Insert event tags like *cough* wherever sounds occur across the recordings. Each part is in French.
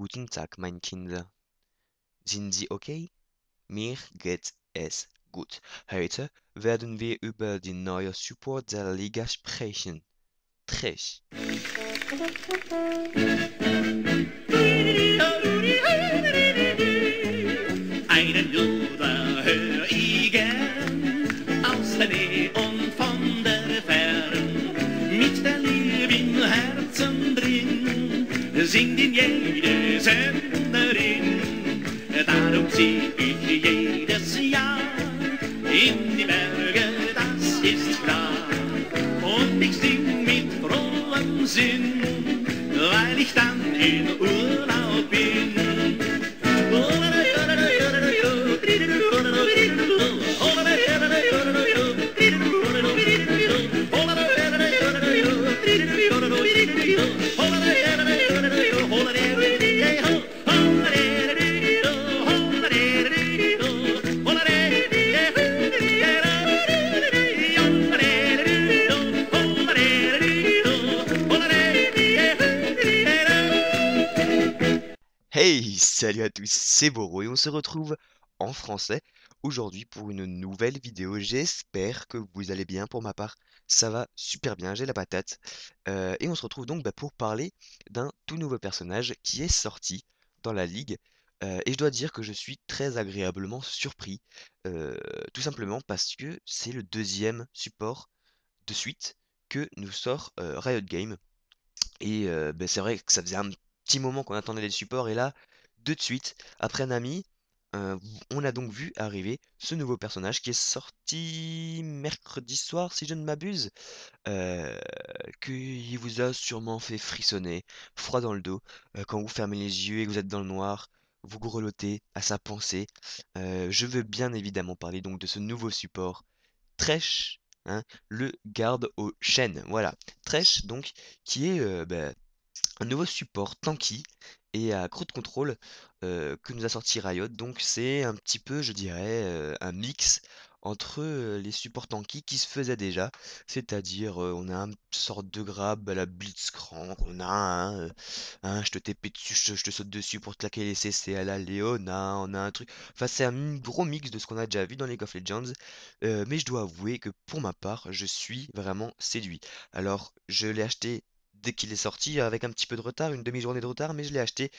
Guten Tag, meine Kinder. Sind Sie okay? Mir geht es gut. Heute werden wir über den neuen Support der Liga sprechen. Trech. Einen Jura höre ich gern aus der Nähe und von der Fern. Mit der Liebe im Herzen drin singt in jedem Senderin. Darum zieh ich jedes Jahr in die Berge, das ist klar. Und ich sing mit frohem Sinn, weil ich dann in Urlaub bin. salut à tous, c'est Boro et on se retrouve en français aujourd'hui pour une nouvelle vidéo. J'espère que vous allez bien, pour ma part ça va super bien, j'ai la patate. Euh, et on se retrouve donc bah, pour parler d'un tout nouveau personnage qui est sorti dans la ligue. Euh, et je dois dire que je suis très agréablement surpris, euh, tout simplement parce que c'est le deuxième support de suite que nous sort Riot Game. Et bah, c'est vrai que ça faisait un petit moment qu'on attendait les supports et là de suite après un ami, euh, on a donc vu arriver ce nouveau personnage qui est sorti mercredi soir, si je ne m'abuse, euh, qui vous a sûrement fait frissonner, froid dans le dos, euh, quand vous fermez les yeux et que vous êtes dans le noir, vous grelottez à sa pensée. Euh, je veux bien évidemment parler donc de ce nouveau support, Trèche, hein, le garde aux chaînes. Voilà, Trèche donc, qui est ben, un nouveau support tanky et à Crowd Control euh, que nous a sorti Riot. Donc c'est un petit peu, je dirais, un mix entre les supports tanky qui se faisaient déjà, c'est-à-dire on a une sorte de grab à la Blitzcrank, on a un, un je te TP dessus, je, te saute dessus pour te claquer les CC à la Leona, on a un truc, enfin c'est un gros mix de ce qu'on a déjà vu dans League of Legends, mais je dois avouer que pour ma part je suis vraiment séduit. Alors je l'ai acheté dès qu'il est sorti, avec un petit peu de retard, une demi-journée de retard, mais je l'ai acheté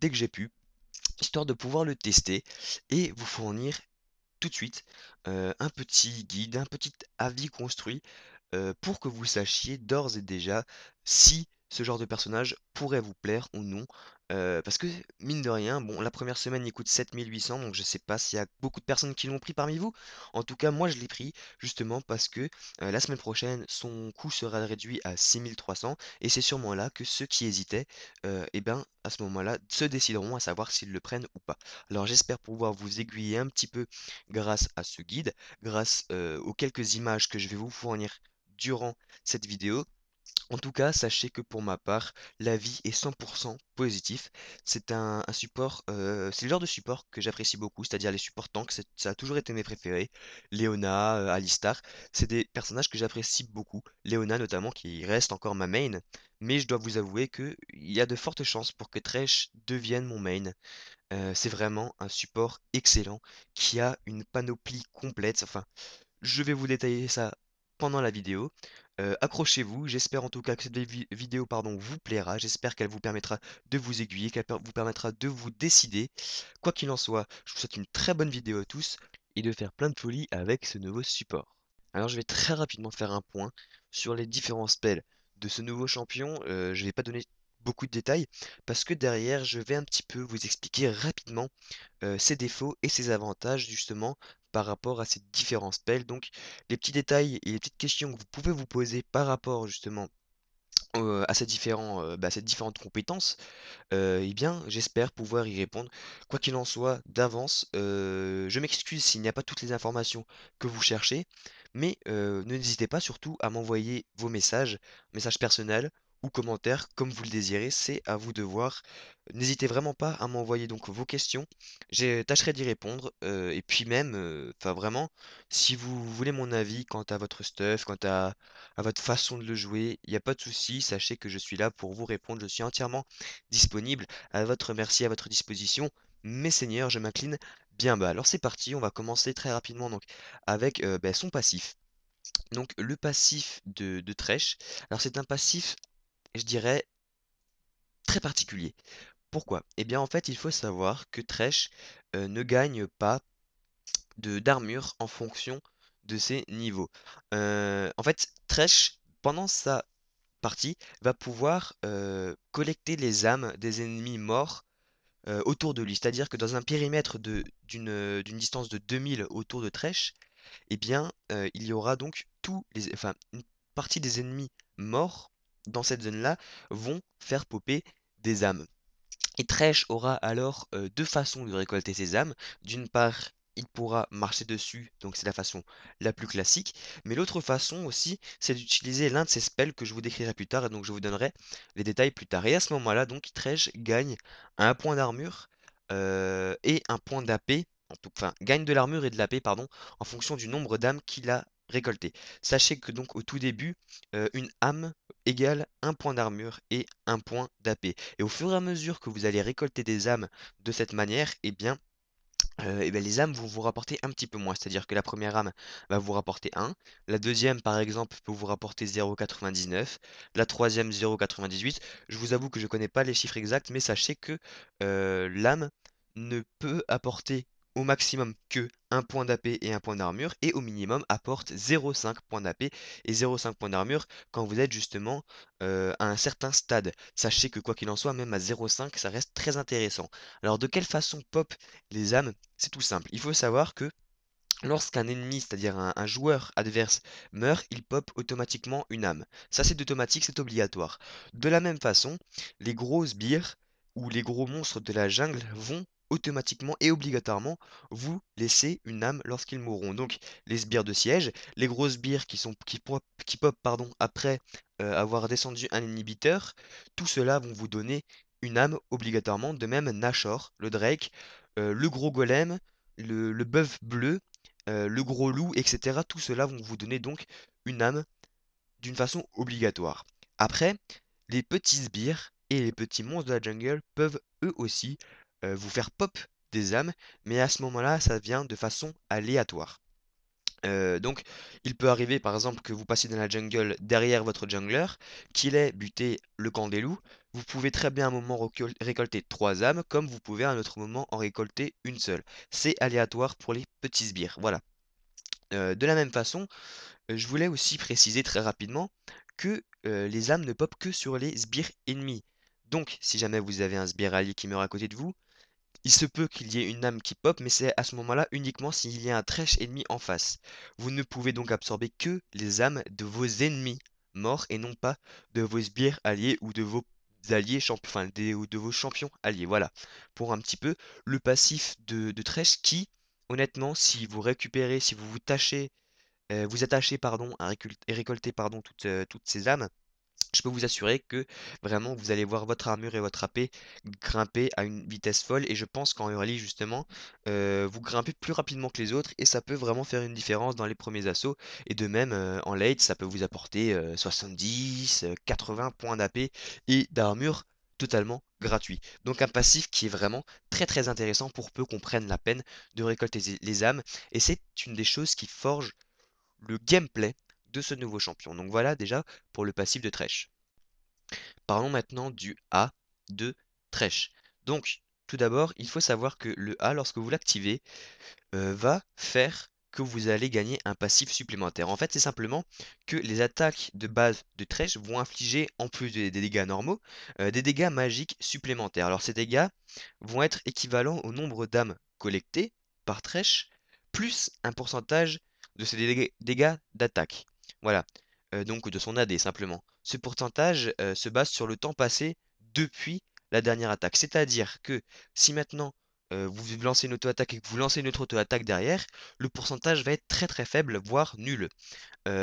dès que j'ai pu, histoire de pouvoir le tester et vous fournir tout de suite euh, un petit guide, un petit avis construit euh, pour que vous sachiez d'ores et déjà si ce genre de personnage pourrait vous plaire ou non. Euh, parce que, mine de rien, bon, la première semaine, il coûte 7800, donc je ne sais pas s'il y a beaucoup de personnes qui l'ont pris parmi vous. En tout cas, moi, je l'ai pris, justement, parce que euh, la semaine prochaine, son coût sera réduit à 6300, et c'est sûrement là que ceux qui hésitaient, euh, eh ben, à ce moment-là, se décideront à savoir s'ils le prennent ou pas. Alors, j'espère pouvoir vous aiguiller un petit peu grâce à ce guide, grâce aux quelques images que je vais vous fournir durant cette vidéo. En tout cas, sachez que pour ma part, la vie est 100% positif. C'est un, support, euh, c'est le genre de support que j'apprécie beaucoup, c'est-à-dire les supports tanks, ça a toujours été mes préférés. Leona, euh, Alistar, c'est des personnages que j'apprécie beaucoup. Leona notamment, qui reste encore ma main, mais je dois vous avouer qu'il y a de fortes chances pour que Tresh devienne mon main. Euh, c'est vraiment un support excellent qui a une panoplie complète. Enfin, je vais vous détailler ça pendant la vidéo. Accrochez-vous, j'espère en tout cas que cette vidéo pardon, vous plaira, j'espère qu'elle vous permettra de vous aiguiller, qu'elle vous permettra de vous décider. Quoi qu'il en soit, je vous souhaite une très bonne vidéo à tous et de faire plein de folies avec ce nouveau support. Alors je vais très rapidement faire un point sur les différents spells de ce nouveau champion, je ne vais pas donner beaucoup de détails parce que derrière je vais un petit peu vous expliquer rapidement ses défauts et ses avantages justement par rapport à ces différents spells. Donc les petits détails et les petites questions que vous pouvez vous poser par rapport justement euh, à, euh, bah, ces différentes compétences, euh, eh bien, j'espère pouvoir y répondre. Quoi qu'il en soit, d'avance, je m'excuse s'il n'y a pas toutes les informations que vous cherchez, mais ne n'hésitez pas surtout à m'envoyer vos messages, messages personnels, ou commentaires, comme vous le désirez, c'est à vous de voir. N'hésitez vraiment pas à m'envoyer donc vos questions, je tâcherai d'y répondre, euh, et puis même, euh, enfin vraiment, si vous voulez mon avis quant à votre stuff, quant à, à votre façon de le jouer, il n'y a pas de souci, sachez que je suis là pour vous répondre, je suis entièrement disponible, à votre merci, à votre disposition, mes seigneurs, je m'incline bien bas. Alors c'est parti, on va commencer très rapidement donc avec euh, ben, son passif. Donc le passif de, de Trèche, alors c'est un passif je dirais, très particulier. Pourquoi Eh bien, en fait, il faut savoir que Tresh euh, ne gagne pas de d'armure en fonction de ses niveaux. Euh, en fait, Tresh, pendant sa partie, va pouvoir euh, collecter les âmes des ennemis morts autour de lui. C'est-à-dire que dans un périmètre d'une distance de 2000 autour de Tresh, eh bien, il y aura donc tous les, une partie des ennemis morts dans cette zone-là vont faire popper des âmes. Et Tresh aura alors euh, deux façons de récolter ses âmes. D'une part, il pourra marcher dessus, donc c'est la façon la plus classique. Mais l'autre façon aussi, c'est d'utiliser l'un de ces spells que je vous décrirai plus tard, et donc je vous donnerai les détails plus tard. Et à ce moment-là, donc Tresh gagne un point d'armure euh, et un point d'AP, enfin gagne de l'armure et de l'AP, pardon, en fonction du nombre d'âmes qu'il a récoltées. Sachez que donc au tout début, euh, une âme égale un point d'armure et un point d'AP. Et au fur et à mesure que vous allez récolter des âmes de cette manière, eh bien, euh, eh bien les âmes vont vous rapporter un petit peu moins. C'est-à-dire que la première âme va vous rapporter 1, la deuxième par exemple peut vous rapporter 0,99, la troisième 0,98. Je vous avoue que je ne connais pas les chiffres exacts, mais sachez que euh, l'âme ne peut apporter au maximum que 1 point d'AP et un point d'armure, et au minimum apporte 0,5 point d'AP et 0,5 point d'armure quand vous êtes justement euh, à un certain stade. Sachez que quoi qu'il en soit, même à 0,5, ça reste très intéressant. Alors de quelle façon pop les âmes C'est tout simple. Il faut savoir que Lorsqu'un ennemi, c'est-à-dire un, joueur adverse, meurt, il pop automatiquement une âme. Ça c'est automatique, c'est obligatoire. De la même façon, les grosses bières, où les gros monstres de la jungle vont automatiquement et obligatoirement vous laisser une âme lorsqu'ils mourront. Donc les sbires de siège, les grosses sbires qui, sont, qui, pop, qui pardon, après euh, avoir descendu un inhibiteur, tout cela vont vous donner une âme obligatoirement. De même Nashor, le Drake, euh, le gros golem, le, bœuf bleu, euh, le gros loup, etc. Tout cela vont vous donner donc une âme d'une façon obligatoire. Après, les petits sbires, et les petits monstres de la jungle peuvent eux aussi euh, vous faire pop des âmes, mais à ce moment-là, ça vient de façon aléatoire. Euh, donc, il peut arriver par exemple que vous passiez dans la jungle derrière votre jungler, qu'il ait buté le camp des loups. Vous pouvez très bien à un moment récolter 3 âmes, comme vous pouvez à un autre moment en récolter une seule. C'est aléatoire pour les petits sbires. Voilà. Euh, de la même façon, je voulais aussi préciser très rapidement que les âmes ne popent que sur les sbires ennemis. Donc, si jamais vous avez un Sbire allié qui meurt à côté de vous, il se peut qu'il y ait une âme qui pop, mais c'est à ce moment-là uniquement s'il y a un trèche ennemi en face. Vous ne pouvez donc absorber que les âmes de vos ennemis morts et non pas de vos sbires alliés ou de vos alliés champions, enfin ou de vos champions alliés. Voilà, pour un petit peu le passif de, trèche qui, honnêtement, si vous récupérez, si vous vous tâchez, euh, vous attachez pardon, à pardon, toutes, euh, toutes ces âmes, je peux vous assurer que vraiment vous allez voir votre armure et votre AP grimper à une vitesse folle et je pense qu'en early justement euh, vous grimpez plus rapidement que les autres et ça peut vraiment faire une différence dans les premiers assauts et de même euh, en late ça peut vous apporter 70, euh, 80 points d'AP et d'armure totalement gratuit. Donc un passif qui est vraiment très très intéressant pour peu qu'on prenne la peine de récolter les âmes et c'est une des choses qui forge le gameplay de ce nouveau champion. Donc voilà déjà pour le passif de Trèche. Parlons maintenant du A de Trèche. Donc tout d'abord, il faut savoir que le A, lorsque vous l'activez, euh, va faire que vous allez gagner un passif supplémentaire. En fait, c'est simplement que les attaques de base de Trèche vont infliger, en plus des, dégâts normaux, euh, des dégâts magiques supplémentaires. Alors ces dégâts vont être équivalents au nombre d'âmes collectées par Trèche, plus un pourcentage de ces dégâts d'attaque. Voilà, donc de son AD simplement. Ce pourcentage se base sur le temps passé depuis la dernière attaque. C'est-à-dire que si maintenant vous lancez une auto-attaque et que vous lancez une autre auto-attaque derrière, le pourcentage va être très très faible, voire nul.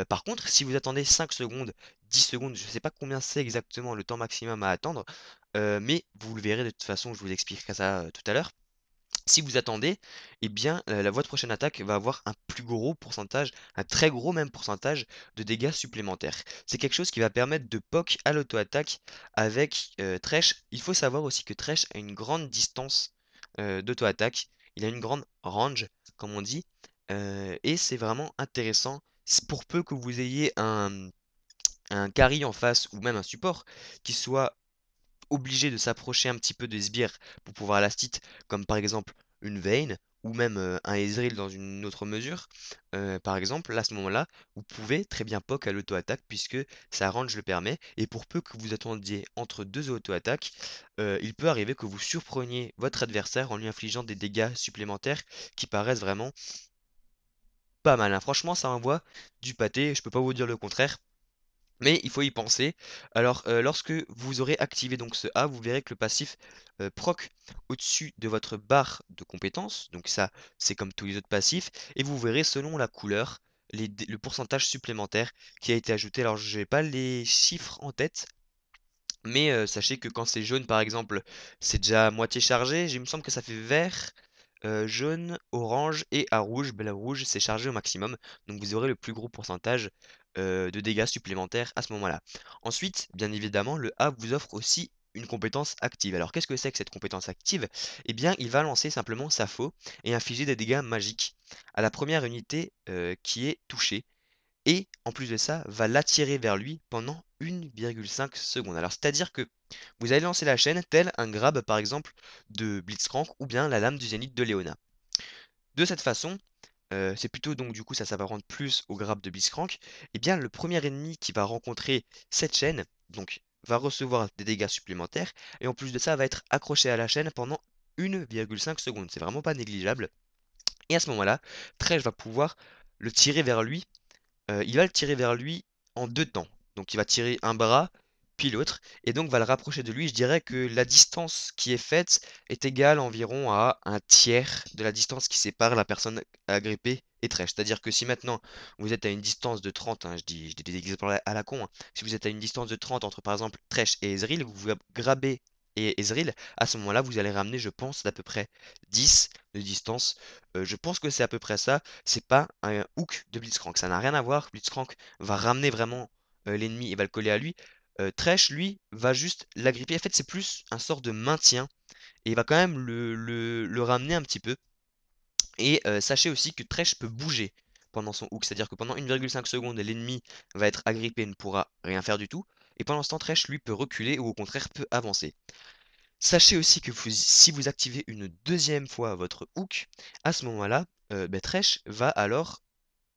par contre, si vous attendez 5 secondes, 10 secondes, je ne sais pas combien c'est exactement le temps maximum à attendre, mais vous le verrez de toute façon, je vous expliquerai ça tout à l'heure. Si vous attendez, eh bien la la de prochaine attaque va avoir un plus gros pourcentage, un très gros même pourcentage de dégâts supplémentaires. C'est quelque chose qui va permettre de poke à l'auto-attaque avec euh, Il faut savoir aussi que Thresh a une grande distance d'auto-attaque, il a une grande range comme on dit, et c'est vraiment intéressant pour peu que vous ayez un, un carry en face ou même un support qui soit obligé de s'approcher un petit peu des sbires pour pouvoir l'astite, comme par exemple une veine ou même euh, un Ezreal dans une autre mesure, euh, par exemple, à ce moment-là, vous pouvez très bien poke à l'auto-attaque puisque sa range le permet. Et pour peu que vous attendiez entre deux auto-attaques, euh, il peut arriver que vous surpreniez votre adversaire en lui infligeant des dégâts supplémentaires qui paraissent vraiment pas mal. Franchement, ça envoie du pâté, je peux pas vous dire le contraire. Mais il faut y penser. Alors, euh, lorsque vous aurez activé donc ce A, vous verrez que le passif euh, proc au-dessus de votre barre de compétences, donc ça, c'est comme tous les autres passifs, et vous verrez selon la couleur le pourcentage supplémentaire qui a été ajouté. Alors, je n'ai pas les chiffres en tête, mais euh, sachez que quand c'est jaune, par exemple, c'est déjà à moitié chargé. Il me semble que ça fait vert, jaune, orange et à rouge. Ben, le rouge, c'est chargé au maximum. Donc vous aurez le plus gros pourcentage euh, de dégâts supplémentaires à ce moment-là. Ensuite, bien évidemment, le A vous offre aussi une compétence active. Alors qu'est-ce que c'est que cette compétence active Eh bien, il va lancer simplement sa faux et infliger des dégâts magiques à la première unité euh, qui est touchée. Et en plus de ça, va l'attirer vers lui pendant 1,5 secondes. Alors c'est-à-dire que vous allez lancer la chaîne tel un grab par exemple de Blitzcrank ou bien la lame du zénith de Leona. De cette façon, c'est plutôt donc du coup ça va rendre plus au grab de biscrank. et eh bien le premier ennemi qui va rencontrer cette chaîne, donc va recevoir des dégâts supplémentaires, et en plus de ça va être accroché à la chaîne pendant 1,5 secondes, c'est vraiment pas négligeable. Et à ce moment-là, Trèche va pouvoir le tirer vers lui, il va le tirer vers lui en deux temps, donc il va tirer un bras puis l'autre, et donc va le rapprocher de lui. Je dirais que la distance qui est faite est égale environ à un tiers de la distance qui sépare la personne agrippée et trèche. C'est-à-dire que si maintenant vous êtes à une distance de 30, hein, je, dis, des exemples à la con, hein, si vous êtes à une distance de 30 entre par exemple trèche et Ezreal, vous vous grabez et Ezreal, à ce moment-là, vous allez ramener, je pense, d'à peu près 10 de distance. Euh, je pense que c'est à peu près ça. C'est pas un hook de Blitzcrank. Ça n'a rien à voir. Blitzcrank va ramener vraiment euh, l'ennemi et va le coller à lui. Euh, Tresh, lui, va juste l'agripper. En fait, c'est plus un sort de maintien. Et il va quand même le, ramener un petit peu. Et euh, sachez aussi que Tresh peut bouger pendant son hook. C'est-à-dire que pendant 1,5 secondes, l'ennemi va être agrippé et ne pourra rien faire du tout. Et pendant ce temps, Tresh, lui, peut reculer ou au contraire peut avancer. Sachez aussi que si vous activez une deuxième fois votre hook, à ce moment-là, euh, ben, Tresh va alors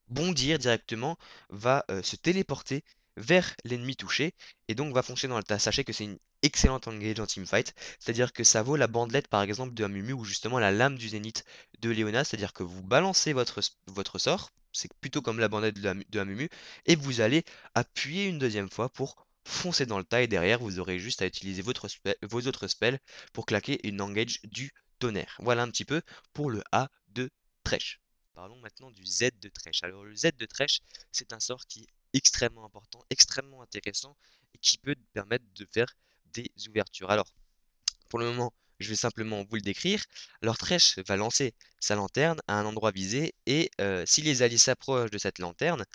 bondir directement, va se téléporter vers l'ennemi touché et donc va foncer dans le tas. Sachez que c'est une excellente engage en teamfight, c'est-à-dire que ça vaut la bandelette par exemple de Amumu ou justement la lame du zénith de Leona, c'est-à-dire que vous balancez votre, votre sort, c'est plutôt comme la bandelette de Amumu, et vous allez appuyer une deuxième fois pour foncer dans le tas et derrière vous aurez juste à utiliser votre vos autres spells pour claquer une engage du tonnerre. Voilà un petit peu pour le A de Trèche. Parlons maintenant du Z de Trèche. Alors le Z de Trèche, c'est un sort qui extrêmement important, extrêmement intéressant et qui peut permettre de faire des ouvertures. Alors, pour le moment, je vais simplement vous le décrire. Alors, Trèche va lancer sa lanterne à un endroit visé et euh, si les alliés s'approchent de cette lanterne,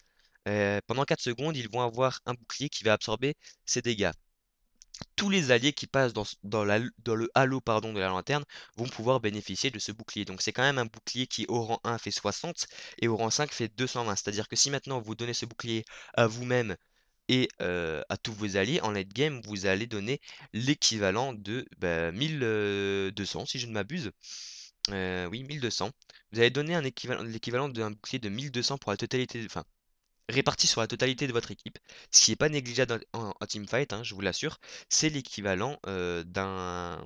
euh, pendant 4 secondes, ils vont avoir un bouclier qui va absorber ses dégâts tous les alliés qui passent dans, le halo pardon, de la lanterne vont pouvoir bénéficier de ce bouclier. Donc c'est quand même un bouclier qui au rang 1 fait 60 et au rang 5 fait 220. C'est-à-dire que si maintenant vous donnez ce bouclier à vous-même et euh, à tous vos alliés, en late game, vous allez donner l'équivalent de 1200 bah, euh, si je ne m'abuse. Euh, oui, 1200. Vous allez donner l'équivalent d'un bouclier de 1200 pour la totalité, enfin, Réparti sur la totalité de votre équipe, ce qui n'est pas négligeable en, teamfight, hein, je vous l'assure, c'est l'équivalent euh, d'un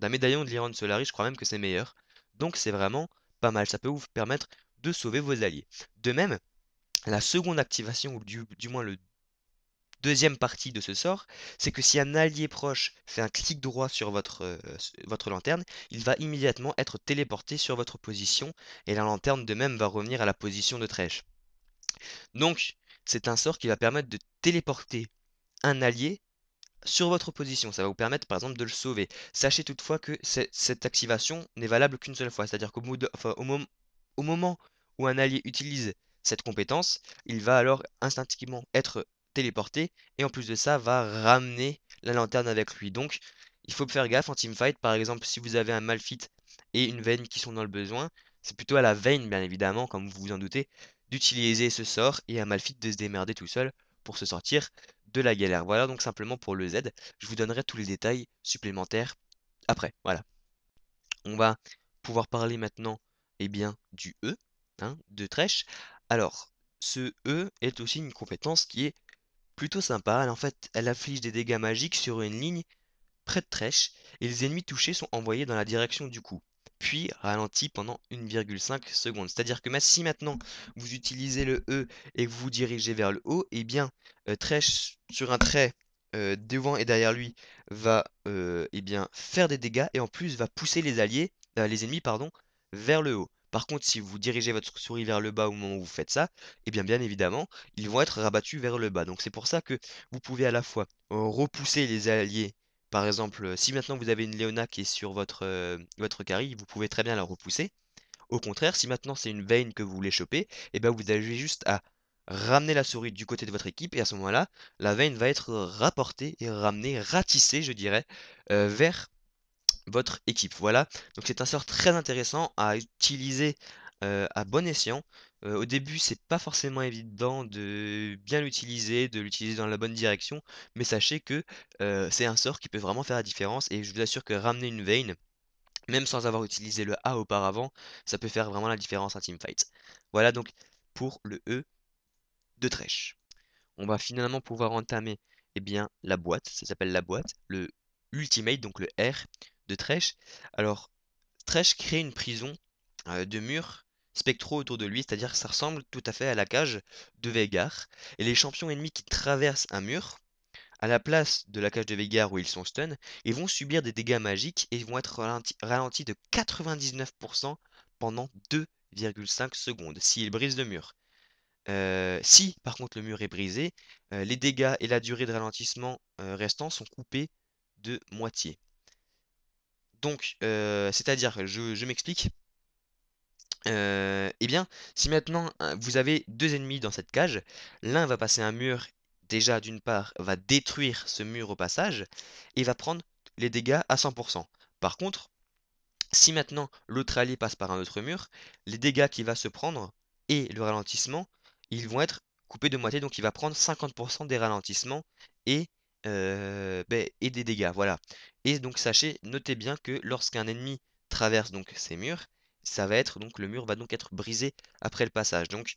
médaillon de l'Iron de Solari, je crois même que c'est meilleur. Donc c'est vraiment pas mal, ça peut vous permettre de sauver vos alliés. De même, la seconde activation, ou du, moins le deuxième partie de ce sort, c'est que si un allié proche fait un clic droit sur votre, euh, votre lanterne, il va immédiatement être téléporté sur votre position et la lanterne de même va revenir à la position de trèche. Donc, c'est un sort qui va permettre de téléporter un allié sur votre position. Ça va vous permettre par exemple de le sauver. Sachez toutefois que cette activation n'est valable qu'une seule fois. C'est-à-dire qu'au moment où un allié utilise cette compétence, il va alors instinctivement être téléporté et en plus de ça va ramener la lanterne avec lui. Donc il faut faire gaffe en teamfight. Par exemple, si vous avez un Malphite et une veine qui sont dans le besoin, c'est plutôt à la veine bien évidemment, comme vous vous en doutez, d'utiliser ce sort et à Malphite de se démerder tout seul pour se sortir de la galère. Voilà donc simplement pour le Z. Je vous donnerai tous les détails supplémentaires après. Voilà. On va pouvoir parler maintenant eh bien, du E hein, de Trèche. Alors, ce E est aussi une compétence qui est plutôt sympa. en fait, elle afflige des dégâts magiques sur une ligne près de Trèche et les ennemis touchés sont envoyés dans la direction du coup puis ralentit pendant 1,5 secondes. C'est-à-dire que si maintenant vous utilisez le E et que vous vous dirigez vers le haut, et eh bien euh, sur un trait euh, devant et derrière lui va euh, eh bien, faire des dégâts et en plus va pousser les alliés, les ennemis pardon, vers le haut. Par contre, si vous dirigez votre souris vers le bas au moment où vous faites ça, Et eh bien bien évidemment, ils vont être rabattus vers le bas. Donc c'est pour ça que vous pouvez à la fois repousser les alliés par exemple, si maintenant vous avez une Léona qui est sur votre, votre carry, vous pouvez très bien la repousser. Au contraire, si maintenant c'est une veine que vous voulez choper, et eh ben, vous avez juste à ramener la souris du côté de votre équipe et à ce moment-là, la veine va être rapportée et ramenée, ratissée, je dirais, vers votre équipe. Voilà, donc c'est un sort très intéressant à utiliser à bon escient euh, au début, c'est pas forcément évident de bien l'utiliser, de l'utiliser dans la bonne direction, mais sachez que euh, c'est un sort qui peut vraiment faire la différence et je vous assure que ramener une veine, même sans avoir utilisé le A auparavant, ça peut faire vraiment la différence en teamfight. Voilà donc pour le E de Trèche. On va finalement pouvoir entamer eh bien, la boîte, ça s'appelle la boîte, le Ultimate, donc le R de Trèche. Alors, Trèche crée une prison euh, de murs Spectro autour de lui, c'est-à-dire que ça ressemble tout à fait à la cage de Veigar. Et les champions ennemis qui traversent un mur, à la place de la cage de Veigar où ils sont stun, ils vont subir des dégâts magiques et vont être ralentis de 99% pendant 2,5 secondes s'ils brisent le mur. Euh, si par contre le mur est brisé, euh, les dégâts et la durée de ralentissement euh, restant sont coupés de moitié. Donc, c'est-à-dire, je m'explique, et eh bien, si maintenant vous avez deux ennemis dans cette cage, l'un va passer un mur, déjà d'une part, va détruire ce mur au passage, et va prendre les dégâts à 100%. Par contre, si maintenant l'autre allié passe par un autre mur, les dégâts qu'il va se prendre et le ralentissement, ils vont être coupés de moitié, donc il va prendre 50% des ralentissements et, ben, et des dégâts. Voilà. Et donc sachez, notez bien que lorsqu'un ennemi traverse donc ces murs, ça va être donc le mur va donc être brisé après le passage. Donc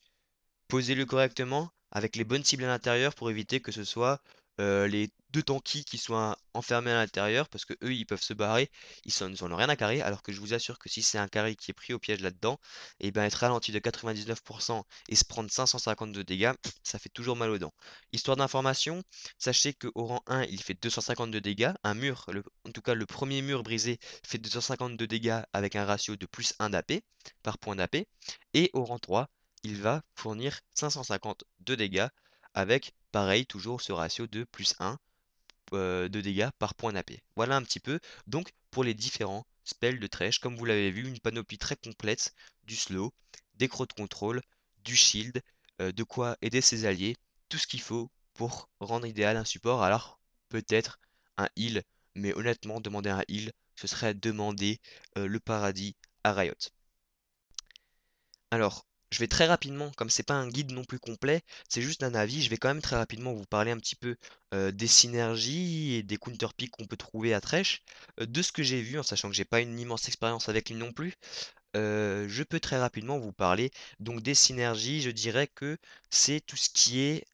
posez-le correctement avec les bonnes cibles à l'intérieur pour éviter que ce soit euh, les de tankies qui soient enfermés à l'intérieur parce que eux ils peuvent se barrer, ils sont, ont rien à carrer. Alors que je vous assure que si c'est un carré qui est pris au piège là-dedans, et eh bien être ralenti de 99% et se prendre 552 dégâts, ça fait toujours mal aux dents. Histoire d'information, sachez qu'au rang 1 il fait 252 dégâts, un mur, en tout cas le premier mur brisé fait 252 dégâts avec un ratio de plus 1 d'AP par point d'AP, et au rang 3 il va fournir 552 dégâts avec pareil toujours ce ratio de plus 1 euh, de dégâts par point nappé. Voilà un petit peu donc pour les différents spells de trèche. Comme vous l'avez vu, une panoplie très complète du slow, des crocs de contrôle, du shield, euh, de quoi aider ses alliés, tout ce qu'il faut pour rendre idéal un support. Alors peut-être un heal, mais honnêtement, demander un heal, ce serait demander euh, le paradis à Riot. Alors, je vais très rapidement, comme c'est pas un guide non plus complet, c'est juste un avis, je vais quand même très rapidement vous parler un petit peu des synergies et des counter qu'on peut trouver à Trèche, de ce que j'ai vu, en sachant que j'ai pas une immense expérience avec lui non plus. je peux très rapidement vous parler donc des synergies, je dirais que c'est tout ce qui est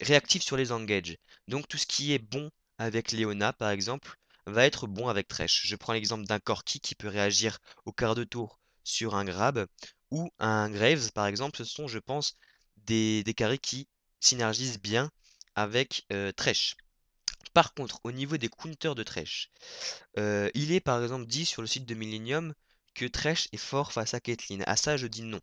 réactif sur les engages. Donc tout ce qui est bon avec Léona par exemple va être bon avec Trèche. Je prends l'exemple d'un Corki qui peut réagir au quart de tour sur un grab ou un Graves, par exemple, ce sont, je pense, des, des carrés qui synergisent bien avec euh, Par contre, au niveau des counters de Thresh, euh, il est par exemple dit sur le site de Millennium que Thresh est fort face à Caitlyn. À ça, je dis non.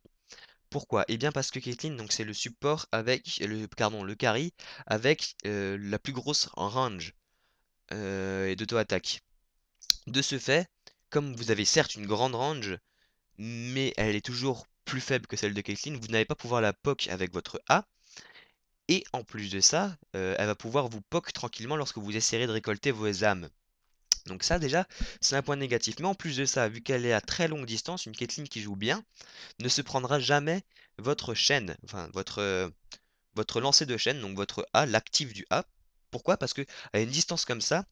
Pourquoi Eh bien parce que Caitlyn, donc c'est le support avec le pardon, le carry avec euh, la plus grosse range euh, et d'auto-attaque. De ce fait, comme vous avez certes une grande range, mais elle est toujours plus faible que celle de Caitlyn, vous n'allez pas pouvoir la poke avec votre A. Et en plus de ça, euh, elle va pouvoir vous poke tranquillement lorsque vous essayerez de récolter vos âmes. Donc ça déjà, c'est un point négatif. Mais en plus de ça, vu qu'elle est à très longue distance, une Caitlyn qui joue bien ne se prendra jamais votre chaîne, enfin votre, euh, votre lancer de chaîne, donc votre A, l'actif du A. Pourquoi Parce qu'à une distance comme ça,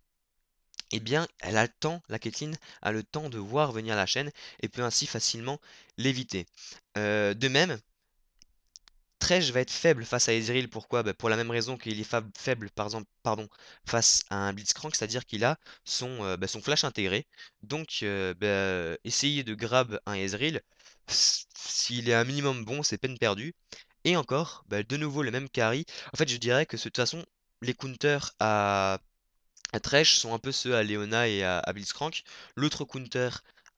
eh bien, elle a le temps, la Caitlyn a le temps de voir venir la chaîne et peut ainsi facilement l'éviter. Euh, de même, Trej va être faible face à Ezreal. Pourquoi bah, Pour la même raison qu'il est faible par exemple, pardon, face à un Blitzcrank, c'est-à-dire qu'il a son, euh, bah, son, flash intégré. Donc, essayez euh, bah, essayer de grab un Ezreal, s'il est un minimum bon, c'est peine perdue. Et encore, de nouveau le même carry. En fait, je dirais que de toute façon, les counters à Thresh sont un peu ceux à Leona et à, Blitzcrank. L'autre counter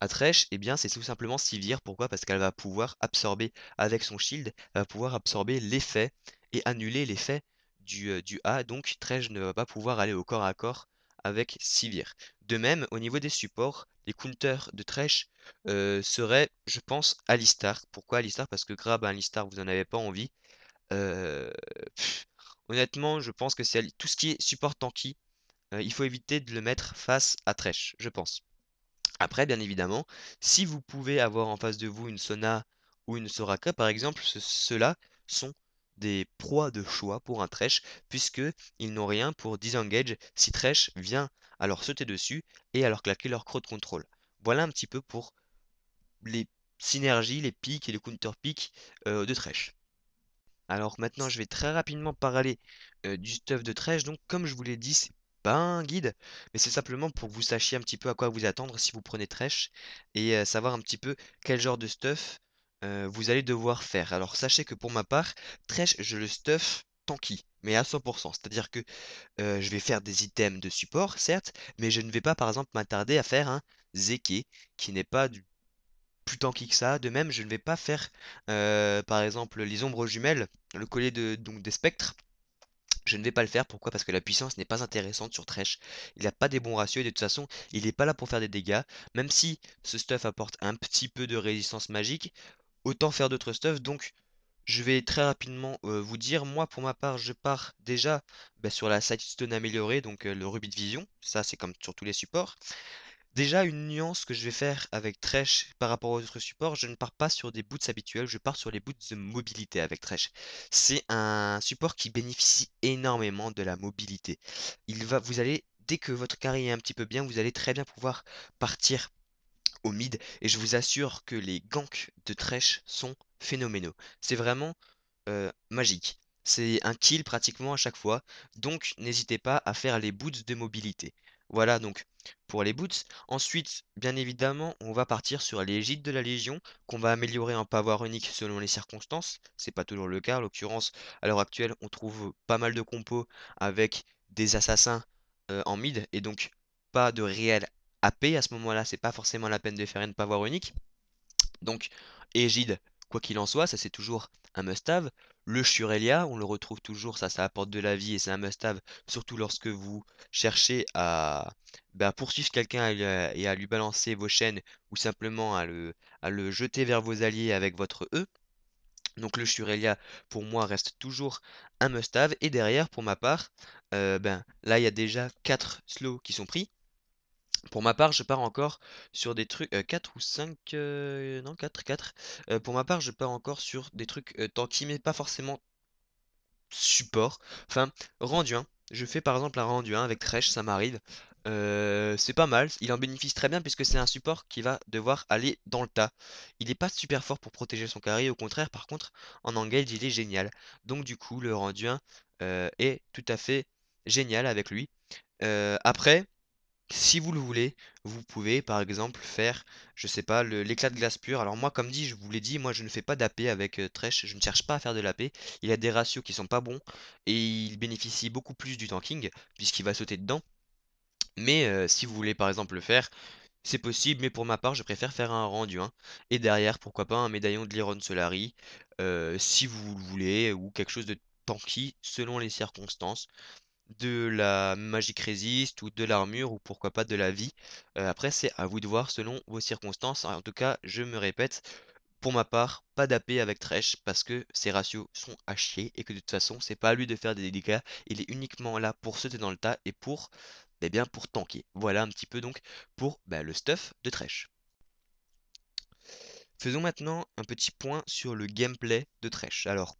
à Thresh, eh bien c'est tout simplement Sivir. Pourquoi Parce qu'elle va pouvoir absorber, avec son shield, elle va pouvoir absorber l'effet et annuler l'effet du, euh, du, A. Donc Thresh ne va pas pouvoir aller au corps à corps avec Sivir. De même, au niveau des supports, les counters de Thresh euh, seraient, je pense, Alistar. Pourquoi Alistar Parce que Grab à Alistar, vous n'en avez pas envie. Euh, honnêtement, je pense que c'est tout ce qui est support tanky, euh, il faut éviter de le mettre face à Trèche, je pense. Après, bien évidemment, si vous pouvez avoir en face de vous une Sona ou une Soraka, par exemple, ceux-là sont des proies de choix pour un Trèche, puisqu'ils n'ont rien pour disengage si Trèche vient à leur sauter dessus et à leur claquer leur croc de contrôle. Voilà un petit peu pour les synergies, les pics et les counter euh, de Trèche. Alors maintenant, je vais très rapidement parler euh, du stuff de Trèche. Donc, comme je vous l'ai dit, c'est un guide, mais c'est simplement pour que vous sachiez un petit peu à quoi vous attendre si vous prenez Trèche et savoir un petit peu quel genre de stuff vous allez devoir faire. Alors sachez que pour ma part, Trèche, je le stuff tanky, mais à 100%. C'est-à-dire que je vais faire des items de support, certes, mais je ne vais pas par exemple m'attarder à faire un Zeke qui n'est pas du plus tanky que ça. De même, je ne vais pas faire par exemple les ombres jumelles, le collier de, donc, des spectres je ne vais pas le faire. Pourquoi Parce que la puissance n'est pas intéressante sur Tresh. Il n'a pas des bons ratios et de toute façon, il n'est pas là pour faire des dégâts. Même si ce stuff apporte un petit peu de résistance magique, autant faire d'autres stuff. Donc, je vais très rapidement euh, vous dire, moi pour ma part, je pars déjà bah, sur la Sightstone améliorée, donc euh, le rubis de Vision, ça c'est comme sur tous les supports. Déjà, une nuance que je vais faire avec Tresh par rapport à autres supports, je ne pars pas sur des boots habituels, je pars sur les boots de mobilité avec Tresh. C'est un support qui bénéficie énormément de la mobilité. Il va, vous allez, dès que votre carré est un petit peu bien, vous allez très bien pouvoir partir au mid. Et je vous assure que les ganks de Tresh sont phénoménaux. C'est vraiment euh, magique. C'est un kill pratiquement à chaque fois. Donc n'hésitez pas à faire les boots de mobilité. Voilà donc pour les boots. Ensuite, bien évidemment, on va partir sur l'égide de la Légion, qu'on va améliorer en pavoir unique selon les circonstances. C'est pas toujours le cas. En l'occurrence, à l'heure actuelle, on trouve pas mal de compos avec des assassins euh, en mid, et donc pas de réel AP à ce moment-là. C'est pas forcément la peine de faire une pavoir unique. Donc, égide, quoi qu'il en soit, ça c'est toujours un must Le Shurelia, on le retrouve toujours, ça, ça apporte de la vie et c'est un must surtout lorsque vous cherchez à ben, poursuivre quelqu'un et, à lui balancer vos chaînes ou simplement à le, le jeter vers vos alliés avec votre E. Donc le Shurelia, pour moi, reste toujours un mustave Et derrière, pour ma part, euh, ben, là, il y a déjà 4 slows qui sont pris. Pour ma part, je pars encore sur des trucs 4 ou 5 non 4 4. pour ma part, je pars encore sur des trucs tant qu'il mais pas forcément support. Enfin, rendu 1. Je fais par exemple un rendu 1 avec Tresh, ça m'arrive. c'est pas mal, il en bénéficie très bien puisque c'est un support qui va devoir aller dans le tas. Il n'est pas super fort pour protéger son carré, au contraire, par contre, en engage, il est génial. Donc du coup, le rendu 1 est tout à fait génial avec lui. après, si vous le voulez, vous pouvez par exemple faire, je sais pas, l'éclat de glace pur. Alors moi, comme dit, je vous l'ai dit, moi je ne fais pas d'AP avec euh, Tresh, je ne cherche pas à faire de l'AP. Il a des ratios qui sont pas bons et il bénéficie beaucoup plus du tanking puisqu'il va sauter dedans. Mais euh, si vous voulez par exemple le faire, c'est possible, mais pour ma part, je préfère faire un rendu 1. Hein. Et derrière, pourquoi pas un médaillon de l'Iron Solari, euh, si vous le voulez, ou quelque chose de tanky selon les circonstances de la magie résiste ou de l'armure ou pourquoi pas de la vie. Euh, après, c'est à vous de voir selon vos circonstances. En tout cas, je me répète, pour ma part, pas d'AP avec Tresh parce que ses ratios sont à chier et que de toute façon, c'est pas à lui de faire des dégâts. Il est uniquement là pour sauter dans le tas et pour, eh bien, pour tanker. Voilà un petit peu donc pour bah, le stuff de Tresh. Faisons maintenant un petit point sur le gameplay de Tresh. Alors,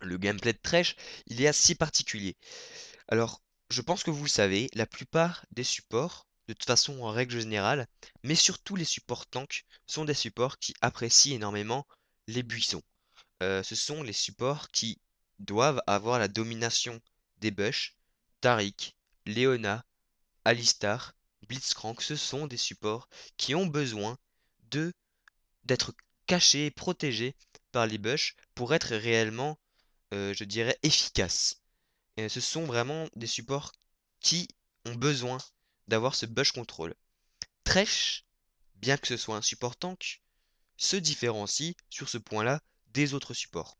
le gameplay de Tresh, il est assez particulier. Alors, je pense que vous le savez, la plupart des supports, de toute façon en règle générale, mais surtout les supports tank, sont des supports qui apprécient énormément les buissons. Euh, ce sont les supports qui doivent avoir la domination des Bush, Tariq, Leona, Alistar, Blitzcrank. Ce sont des supports qui ont besoin d'être cachés et protégés par les Bush pour être réellement, euh, je dirais, efficaces. Euh, ce sont vraiment des supports qui ont besoin d'avoir ce bush control. Thresh, bien que ce soit un support tank, se différencie sur ce point-là des autres supports.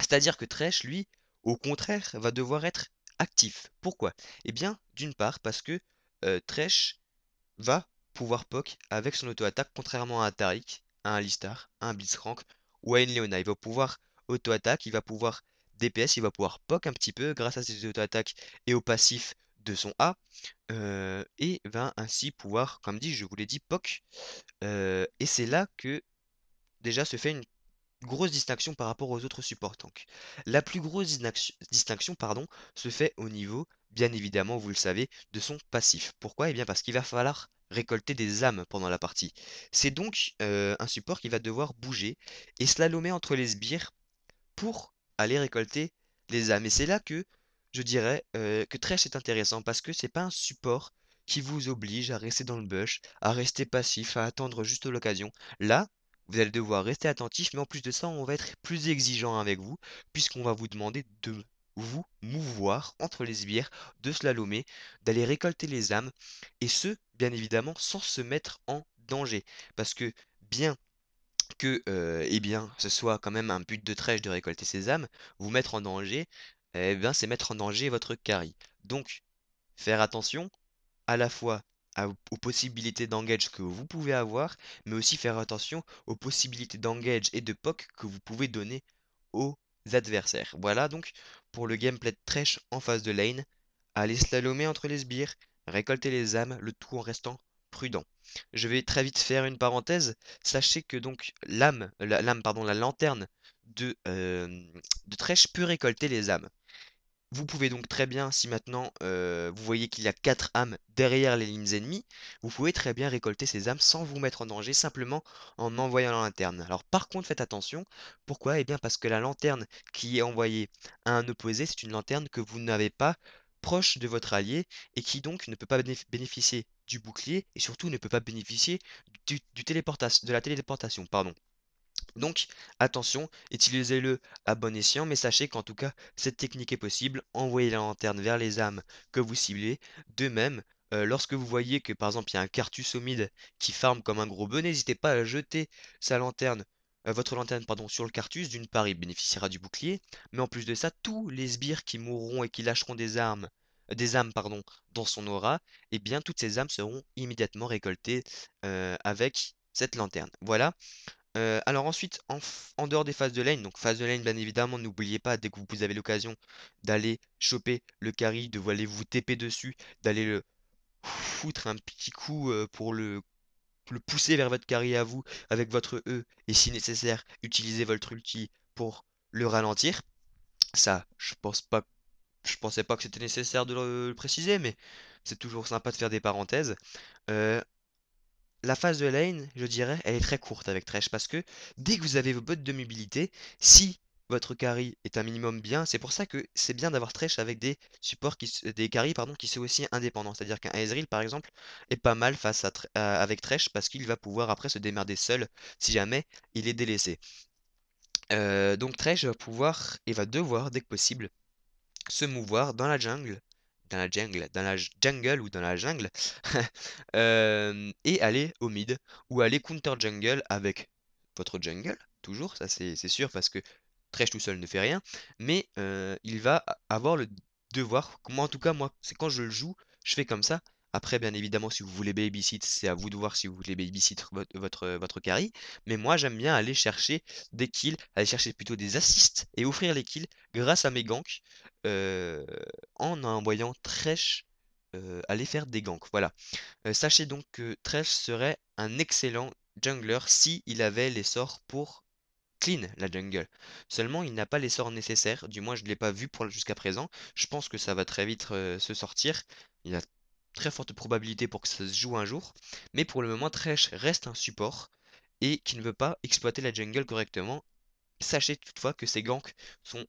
C'est-à-dire que Thresh, lui, au contraire, va devoir être actif. Pourquoi Eh bien, d'une part, parce que euh, va pouvoir poke avec son auto-attaque, contrairement à un à un Listar, à un Blitzcrank ou à une Leona. Il va pouvoir auto-attaque, il va pouvoir DPS, il va pouvoir POC un petit peu grâce à ses auto-attaques et au passif de son A, euh, et va ainsi pouvoir, comme dit, je vous l'ai dit, POC. Euh, et c'est là que déjà se fait une grosse distinction par rapport aux autres supports La plus grosse distinction pardon, se fait au niveau, bien évidemment, vous le savez, de son passif. Pourquoi Eh bien parce qu'il va falloir récolter des âmes pendant la partie. C'est donc euh, un support qui va devoir bouger et cela met entre les sbires pour aller récolter les âmes. Et c'est là que je dirais euh, que Trash est intéressant parce que c'est pas un support qui vous oblige à rester dans le bush, à rester passif, à attendre juste l'occasion. Là, vous allez devoir rester attentif, mais en plus de ça, on va être plus exigeant avec vous, puisqu'on va vous demander de vous mouvoir entre les sbires, de slalomer, d'aller récolter les âmes, et ce, bien évidemment, sans se mettre en danger. Parce que, bien que eh bien, ce soit quand même un but de trèche de récolter ses âmes, vous mettre en danger, eh bien, c'est mettre en danger votre carry. Donc, faire attention à la fois aux possibilités d'engage que vous pouvez avoir, mais aussi faire attention aux possibilités d'engage et de POC que vous pouvez donner aux adversaires. Voilà donc pour le gameplay de trèche en phase de lane. Allez slalomer entre les sbires, récolter les âmes, le tout en restant prudent. Je vais très vite faire une parenthèse. Sachez que donc l'âme, pardon, la lanterne de, de Trèche peut récolter les âmes. Vous pouvez donc très bien, si maintenant vous voyez qu'il y a 4 âmes derrière les lignes ennemies, vous pouvez très bien récolter ces âmes sans vous mettre en danger, simplement en envoyant la lanterne. Alors par contre, faites attention. Pourquoi Eh bien parce que la lanterne qui est envoyée à un opposé, c'est une lanterne que vous n'avez pas proche de votre allié et qui donc ne peut pas bénéficier du bouclier et surtout ne peut pas bénéficier du, de la téléportation. Pardon. Donc attention, utilisez-le à bon escient, mais sachez qu'en tout cas, cette technique est possible. Envoyez la lanterne vers les âmes que vous ciblez. De même, euh, lorsque vous voyez que par exemple il y a un cartus au qui farme comme un gros bœuf, n'hésitez pas à jeter sa lanterne euh, votre lanterne pardon, sur le cartus, d'une part il bénéficiera du bouclier, mais en plus de ça, tous les sbires qui mourront et qui lâcheront des armes euh, des âmes pardon, dans son aura, et eh bien toutes ces âmes seront immédiatement récoltées euh, avec cette lanterne. Voilà. alors ensuite, en, dehors des phases de lane, donc phase de lane bien évidemment, n'oubliez pas dès que vous avez l'occasion d'aller choper le carry, de vous aller vous TP dessus, d'aller le foutre un petit coup pour le le pousser vers votre carré à vous avec votre E et si nécessaire, utiliser votre ulti pour le ralentir. Ça, je pense pas je pensais pas que c'était nécessaire de le, préciser, mais c'est toujours sympa de faire des parenthèses. Euh, la phase de lane, je dirais, elle est très courte avec Tresh parce que dès que vous avez vos bottes de mobilité, si votre carry est un minimum bien. C'est pour ça que c'est bien d'avoir Trash avec des supports qui, des carries pardon, qui sont aussi indépendants. C'est-à-dire qu'un Ezreal par exemple est pas mal face à, avec trèche parce qu'il va pouvoir après se démerder seul si jamais il est délaissé. Euh, donc Trash va pouvoir et va devoir dès que possible se mouvoir dans la jungle dans la jungle, dans la jungle ou dans la jungle, *laughs* euh, et aller au mid ou aller counter jungle avec votre jungle, toujours, ça c'est sûr, parce que Tresh tout seul ne fait rien, mais il va avoir le devoir, moi en tout cas, moi, c'est quand je le joue, je fais comme ça. Après, bien évidemment, si vous voulez babysit, c'est à vous de voir si vous voulez babysit votre, votre, votre carry. Mais moi, j'aime bien aller chercher des kills, aller chercher plutôt des assists et offrir les kills grâce à mes ganks en envoyant Tresh aller faire des ganks. Voilà. sachez donc que Tresh serait un excellent jungler si il avait les sorts pour clean la jungle. Seulement, il n'a pas l'essor nécessaire. Du moins, je ne l'ai pas vu pour jusqu'à présent. Je pense que ça va très vite euh, se sortir. Il y a très forte probabilité pour que ça se joue un jour. Mais pour le moment, Thresh reste un support et qui ne veut pas exploiter la jungle correctement. Sachez toutefois que ces ganks sont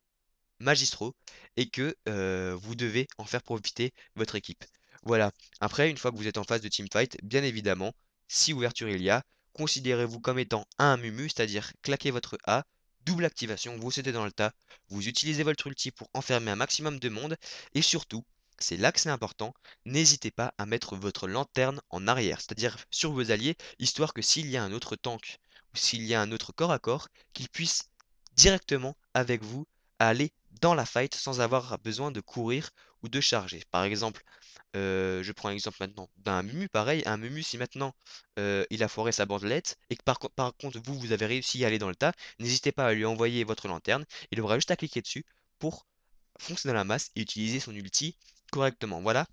magistraux et que euh, vous devez en faire profiter votre équipe. Voilà, après une fois que vous êtes en phase de teamfight, bien évidemment, si ouverture il y a, considérez-vous comme étant un Mumu, c'est-à-dire claquez votre A, double activation, vous c'était dans le tas, vous utilisez votre ulti pour enfermer un maximum de monde, et surtout, c'est là que c'est important, n'hésitez pas à mettre votre lanterne en arrière, c'est-à-dire sur vos alliés, histoire que s'il y a un autre tank ou s'il y a un autre corps à corps, qu'il puisse directement avec vous aller dans la fight sans avoir besoin de courir ou de charger. Par exemple, euh, je prends un exemple maintenant d'un Mumu, pareil, un Mumu, si maintenant euh, il a foiré sa bandelette et que par, contre vous, vous avez réussi à aller dans le tas, n'hésitez pas à lui envoyer votre lanterne, il aura juste à cliquer dessus pour foncer dans la masse et utiliser son ulti correctement. Voilà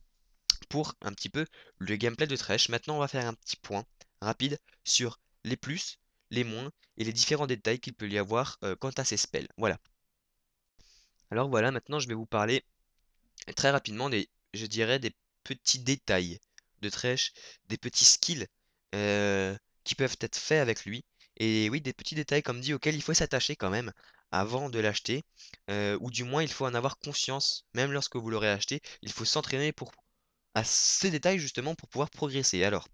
pour un petit peu le gameplay de Thresh. Maintenant, on va faire un petit point rapide sur les plus, les moins et les différents détails qu'il peut y avoir euh, quant à ses spells. Voilà. Alors voilà, maintenant je vais vous parler très rapidement des, je dirais, des petits détails de trèche, des petits skills euh, qui peuvent être faits avec lui. Et oui, des petits détails, comme dit, auxquels il faut s'attacher quand même avant de l'acheter. Euh, ou du moins, il faut en avoir conscience, même lorsque vous l'aurez acheté. Il faut s'entraîner pour à ces détails justement pour pouvoir progresser. Alors,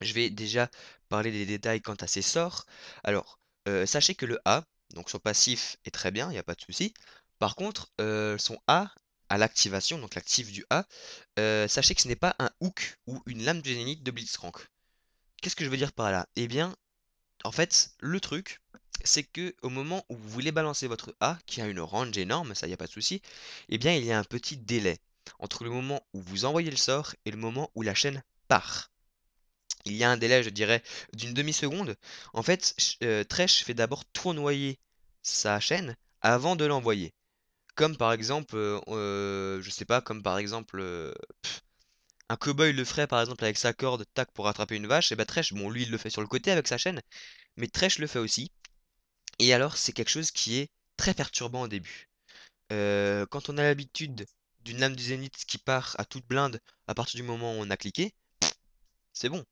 je vais déjà parler des détails quant à ses sorts. Alors, euh, sachez que le A, donc son passif est très bien, il n'y a pas de souci. Par contre, son A à l'activation, donc l'actif du A, euh, sachez que ce n'est pas un hook ou une lame du de Blitzcrank. Qu'est-ce que je veux dire par là Eh bien, en fait, le truc, c'est que au moment où vous voulez balancer votre A, qui a une range énorme, ça n'y a pas de souci, eh bien il y a un petit délai entre le moment où vous envoyez le sort et le moment où la chaîne part. Il y a un délai, je dirais, d'une demi-seconde. En fait, euh, fait d'abord tournoyer sa chaîne avant de l'envoyer. Comme par exemple, euh, euh, je sais pas, comme par exemple, un euh, cow un cowboy le ferait par exemple avec sa corde, tac, pour attraper une vache, et bah Trèche, bon, lui il le fait sur le côté avec sa chaîne, mais Trèche le fait aussi. Et alors, c'est quelque chose qui est très perturbant au début. quand on a l'habitude d'une lame du zénith qui part à toute blinde à partir du moment où on a cliqué, c'est bon.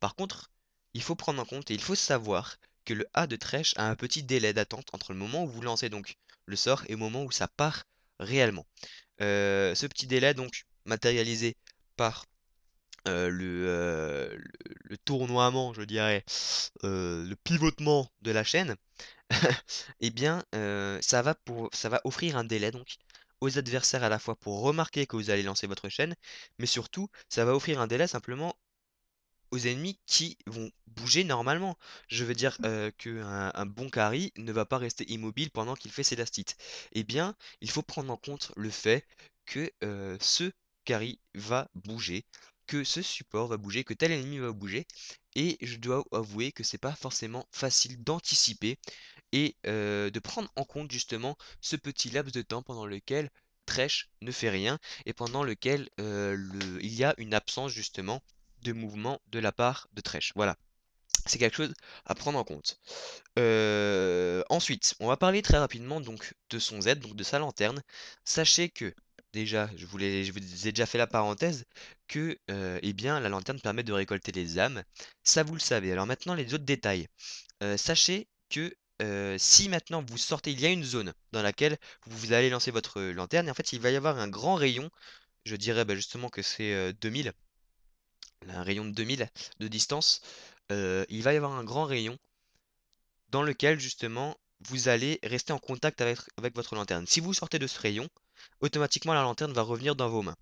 Par contre, il faut prendre en compte et il faut savoir que le A de Trèche a un petit délai d'attente entre le moment où vous lancez donc le sort et au moment où ça part réellement. Euh, ce petit délai, donc matérialisé par euh, euh, le, tournoiement, je dirais, le pivotement de la chaîne, *laughs* eh bien, ça, va pour, ça va offrir un délai donc aux adversaires à la fois pour remarquer que vous allez lancer votre chaîne, mais surtout, ça va offrir un délai simplement aux ennemis qui vont bouger normalement. Je veux dire mmh. que qu'un un bon carry ne va pas rester immobile pendant qu'il fait ses lastites. Eh bien, il faut prendre en compte le fait que ce carry va bouger, que ce support va bouger, que tel ennemi va bouger. Et je dois avouer que c'est pas forcément facile d'anticiper et de prendre en compte justement ce petit laps de temps pendant lequel Tresh ne fait rien et pendant lequel il y a une absence justement de mouvement de la part de Trèche. Voilà. C'est quelque chose à prendre en compte. Euh, ensuite, on va parler très rapidement donc de son Z, donc de sa lanterne. Sachez que déjà, je vous, je vous ai déjà fait la parenthèse, que euh, eh bien, la lanterne permet de récolter les âmes. Ça, vous le savez. Alors maintenant, les autres détails. Euh, sachez que si maintenant vous sortez, il y a une zone dans laquelle vous allez lancer votre lanterne, et en fait, il va y avoir un grand rayon, je dirais bah, justement que c'est 2000, un rayon de 2000 de distance, euh, il va y avoir un grand rayon dans lequel justement vous allez rester en contact avec, votre lanterne. Si vous sortez de ce rayon, automatiquement la lanterne va revenir dans vos mains.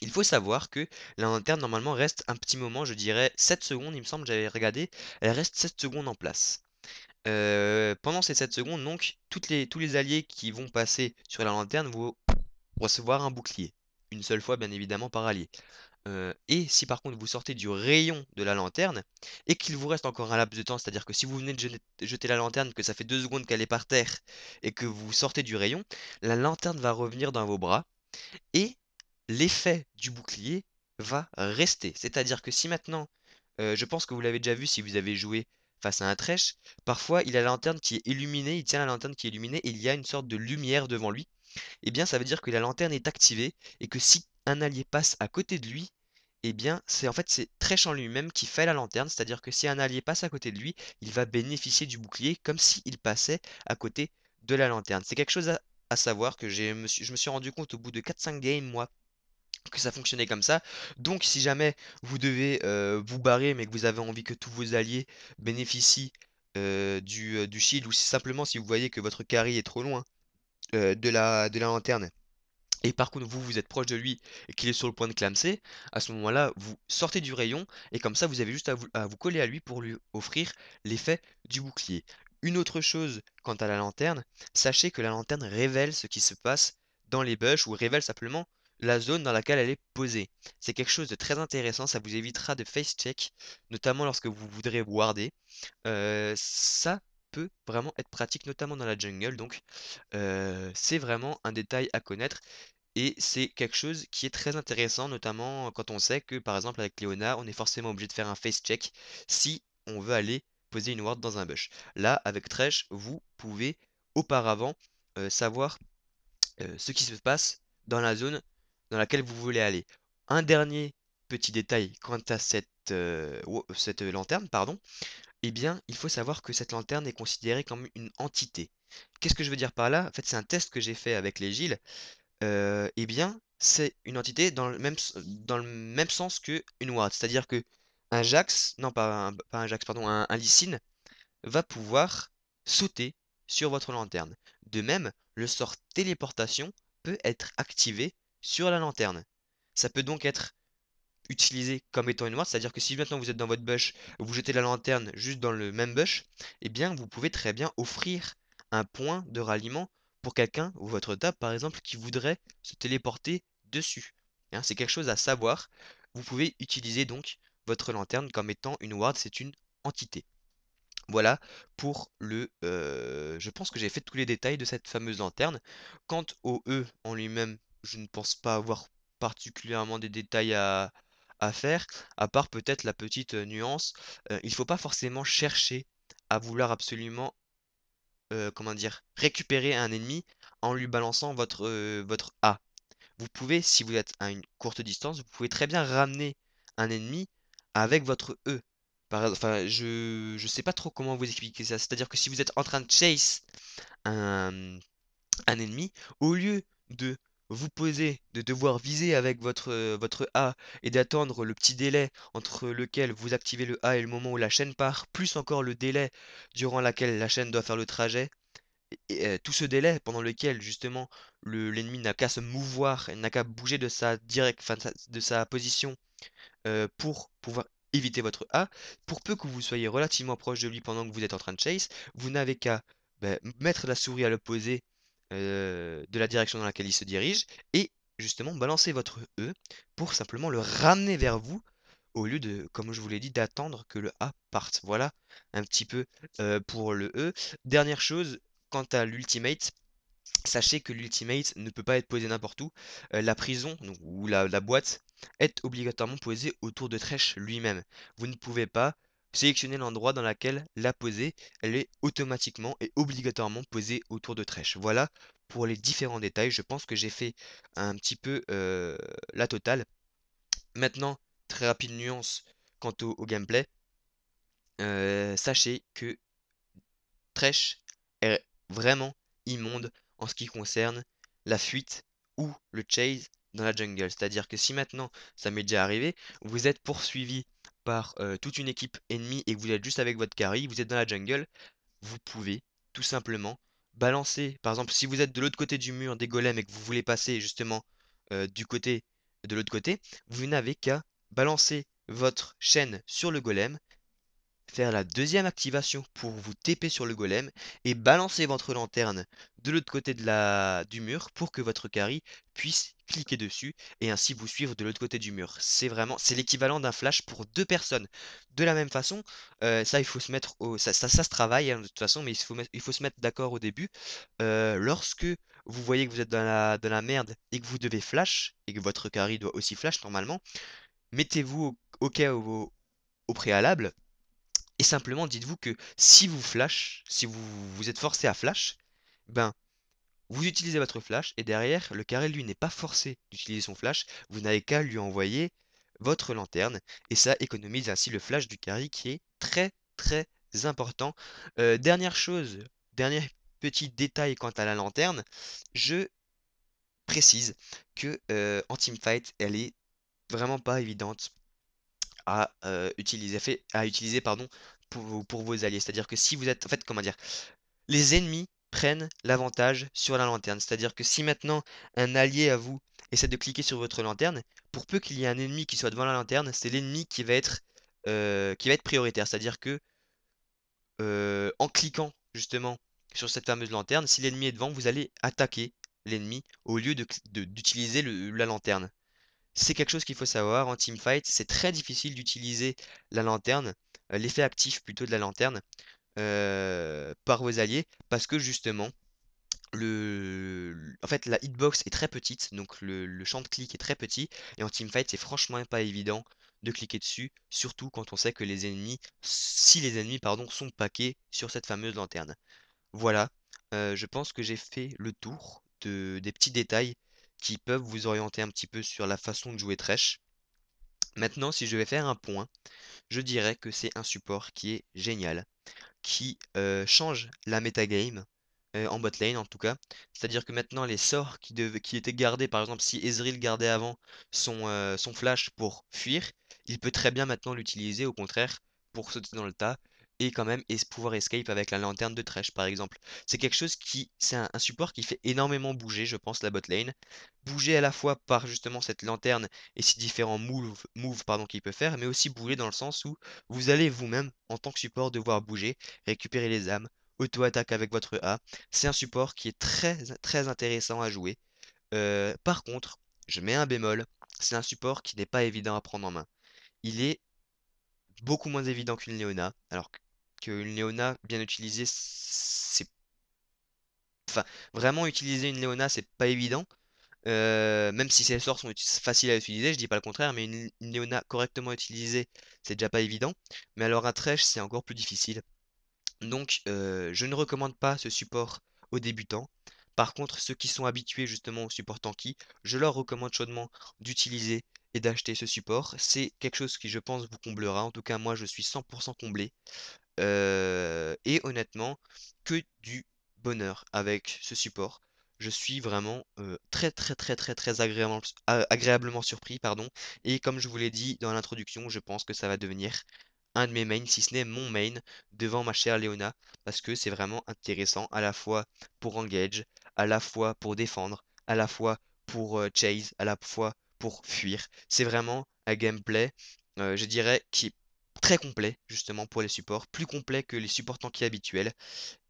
Il faut savoir que la lanterne normalement reste un petit moment, je dirais 7 secondes, il me semble, j'avais regardé, elle reste 7 secondes en place. Euh, pendant ces 7 secondes, donc, toutes les, tous les alliés qui vont passer sur la lanterne vont recevoir un bouclier. Une seule fois, bien évidemment, par allié. Euh, et si par contre vous sortez du rayon de la lanterne et qu'il vous reste encore un laps de temps, c'est-à-dire que si vous venez de jeter la lanterne, que ça fait deux secondes qu'elle est par terre et que vous sortez du rayon, la lanterne va revenir dans vos bras et l'effet du bouclier va rester. C'est-à-dire que si maintenant, euh, je pense que vous l'avez déjà vu si vous avez joué face à un trèche, parfois il a la lanterne qui est illuminée, il tient la lanterne qui est illuminée et il y a une sorte de lumière devant lui. Eh bien, ça veut dire que la lanterne est activée et que si un allié passe à côté de lui, Et eh bien, c'est en fait c'est Trèche en lui-même qui fait la lanterne, c'est-à-dire que si un allié passe à côté de lui, il va bénéficier du bouclier comme s'il passait à côté de la lanterne. C'est quelque chose à, savoir que je me suis rendu compte au bout de 4-5 games, moi, que ça fonctionnait comme ça. Donc si jamais vous devez euh, vous barrer mais que vous avez envie que tous vos alliés bénéficient euh, euh, du, shield ou simplement si vous voyez que votre carry est trop loin de, de la lanterne et par contre vous vous êtes proche de lui et qu'il est sur le point de clamser, à ce moment-là vous sortez du rayon et comme ça vous avez juste à vous, coller à lui pour lui offrir l'effet du bouclier. Une autre chose quant à la lanterne, sachez que la lanterne révèle ce qui se passe dans les bush ou révèle simplement la zone dans laquelle elle est posée. C'est quelque chose de très intéressant, ça vous évitera de face check, notamment lorsque vous voudrez warder. Euh, ça, peut vraiment être pratique, notamment dans la jungle. Donc, euh, c'est vraiment un détail à connaître. Et c'est quelque chose qui est très intéressant, notamment quand on sait que, par exemple, avec Leona on est forcément obligé de faire un face check si on veut aller poser une ward dans un bush. Là, avec Thresh, vous pouvez auparavant euh, savoir euh, ce qui se passe dans la zone dans laquelle vous voulez aller. Un dernier petit détail quant à cette, cette lanterne, pardon eh bien, il faut savoir que cette lanterne est considérée comme une entité. Qu'est-ce que je veux dire par là En fait, c'est un test que j'ai fait avec les Gilles. Euh, eh bien, c'est une entité dans le même, dans le même sens que une Ward. C'est-à-dire que un Jax, non pas un, Jax, pardon, un, un Lysine va pouvoir sauter sur votre lanterne. De même, le sort téléportation peut être activé sur la lanterne. Ça peut donc être Utiliser comme étant une ward, c'est-à-dire que si maintenant vous êtes dans votre bush, vous jetez la lanterne juste dans le même bush, eh bien vous pouvez très bien offrir un point de ralliement pour quelqu'un ou votre table par exemple qui voudrait se téléporter dessus. Hein. c'est quelque chose à savoir. Vous pouvez utiliser donc votre lanterne comme étant une ward, c'est une entité. Voilà pour le... Euh, je pense que j'ai fait tous les détails de cette fameuse lanterne. Quant au E en lui-même, je ne pense pas avoir particulièrement des détails à, à faire, à part peut-être la petite nuance. il ne faut pas forcément chercher à vouloir absolument, comment dire, récupérer un ennemi en lui balançant votre, votre A. Vous pouvez, si vous êtes à une courte distance, vous pouvez très bien ramener un ennemi avec votre E. Par, enfin, je ne sais pas trop comment vous expliquer ça. C'est-à-dire que si vous êtes en train de chase un, un ennemi, au lieu de vous posez de devoir viser avec votre, euh, votre A et d'attendre le petit délai entre lequel vous activez le A et le moment où la chaîne part, plus encore le délai durant lequel la chaîne doit faire le trajet, euh, tout ce délai pendant lequel justement l'ennemi n'a qu'à se mouvoir, n'a qu'à bouger de sa, direct, de sa position euh, pour pouvoir éviter votre A, pour peu que vous soyez relativement proche de lui pendant que vous êtes en train de chase, vous n'avez qu'à ben, mettre la souris à l'opposé euh, de la direction dans laquelle il se dirige et justement balancer votre E pour simplement le ramener vers vous au lieu de, comme je vous l'ai dit, d'attendre que le A parte. Voilà un petit peu euh, pour le E. Dernière chose, quant à l'ultimate, sachez que l'ultimate ne peut pas être posé n'importe où. Euh, la prison ou la, la, boîte est obligatoirement posée autour de Trèche lui-même. Vous ne pouvez pas Sélectionnez l'endroit dans lequel la poser, elle est automatiquement et obligatoirement posée autour de trèche. Voilà pour les différents détails, je pense que j'ai fait un petit peu euh, la totale. Maintenant, très rapide nuance quant au, gameplay. Euh, sachez que Trèche est vraiment immonde en ce qui concerne la fuite ou le chase dans la jungle. C'est-à-dire que si maintenant, ça m'est déjà arrivé, vous êtes poursuivi par euh, toute une équipe ennemie et que vous êtes juste avec votre carry, vous êtes dans la jungle, vous pouvez tout simplement balancer. Par exemple, si vous êtes de l'autre côté du mur des golems et que vous voulez passer justement euh, du côté de l'autre côté, vous n'avez qu'à balancer votre chaîne sur le golem, faire la deuxième activation pour vous TP sur le golem et balancer votre lanterne de l'autre côté de la... du mur pour que votre carry puisse cliquer dessus et ainsi vous suivre de l'autre côté du mur. C'est vraiment, c'est l'équivalent d'un flash pour deux personnes. De la même façon, euh, ça il faut se mettre au, ça, ça, se travaille hein, de toute façon, mais il faut, il faut se mettre d'accord au début. Euh, lorsque vous voyez que vous êtes dans la, la merde et que vous devez flash et que votre carry doit aussi flash normalement, mettez-vous au, OK au, au préalable. Et simplement dites-vous que si vous flash, si vous, vous êtes forcé à flash, ben vous utilisez votre flash et derrière, le carré, lui, n'est pas forcé d'utiliser son flash. Vous n'avez qu'à lui envoyer votre lanterne et ça économise ainsi le flash du carré qui est très très important. Euh, dernière chose, dernier petit détail quant à la lanterne, je précise que euh, en teamfight, elle est vraiment pas évidente à euh, utiliser, à utiliser pardon, pour, pour vos alliés. C'est-à-dire que si vous êtes, en fait, comment dire, les ennemis prennent l'avantage sur la lanterne. C'est-à-dire que si maintenant un allié à vous essaie de cliquer sur votre lanterne, pour peu qu'il y ait un ennemi qui soit devant la lanterne, c'est l'ennemi qui va être euh, qui va être prioritaire. C'est-à-dire que euh, en cliquant justement sur cette fameuse lanterne, si l'ennemi est devant, vous allez attaquer l'ennemi au lieu d'utiliser la lanterne. C'est quelque chose qu'il faut savoir en teamfight, c'est très difficile d'utiliser la lanterne, euh, l'effet actif plutôt de la lanterne, euh, par vos alliés parce que justement le... en fait la hitbox est très petite donc le, champ de clic est très petit et en teamfight c'est franchement pas évident de cliquer dessus surtout quand on sait que les ennemis si les ennemis pardon sont paqués sur cette fameuse lanterne voilà euh, je pense que j'ai fait le tour de... des petits détails qui peuvent vous orienter un petit peu sur la façon de jouer Tresh Maintenant, si je vais faire un point, je dirais que c'est un support qui est génial, qui euh, change la metagame, euh, en botlane en tout cas. C'est-à-dire que maintenant, les sorts qui, étaient gardés, par exemple, si Ezreal gardait avant son, euh, son flash pour fuir, il peut très bien maintenant l'utiliser, au contraire, pour sauter dans le tas et quand même pouvoir escape avec la lanterne de Trèche par exemple. C'est quelque chose qui, c'est un, support qui fait énormément bouger, je pense, la botlane. Bouger à la fois par justement cette lanterne et ses différents moves, qu'il peut faire, mais aussi bouger dans le sens où vous allez vous-même, en tant que support, devoir bouger, récupérer les âmes, auto-attaque avec votre A. C'est un support qui est très, très intéressant à jouer. Euh, par contre, je mets un bémol, c'est un support qui n'est pas évident à prendre en main. Il est beaucoup moins évident qu'une Léona. Alors que une Léona bien utilisée, c'est. Enfin, vraiment utiliser une Léona, c'est pas évident. Euh, même si ses sorts sont faciles à utiliser, je dis pas le contraire, mais une, Leona Léona correctement utilisée, c'est déjà pas évident. Mais alors un Trèche, c'est encore plus difficile. Donc, euh, je ne recommande pas ce support aux débutants. Par contre, ceux qui sont habitués justement au support tanky, je leur recommande chaudement d'utiliser et d'acheter ce support. C'est quelque chose qui, je pense, vous comblera. En tout cas, moi, je suis 100% comblé. Euh, et honnêtement, que du bonheur avec ce support. Je suis vraiment euh, très très très très très euh, agréablement, surpris, pardon. Et comme je vous l'ai dit dans l'introduction, je pense que ça va devenir un de mes mains, si ce n'est mon main, devant ma chère Léona, parce que c'est vraiment intéressant à la fois pour engage, à la fois pour défendre, à la fois pour chase, à la fois pour fuir. C'est vraiment un gameplay, je dirais, qui très complet justement pour les supports, plus complet que les supports qui habituels.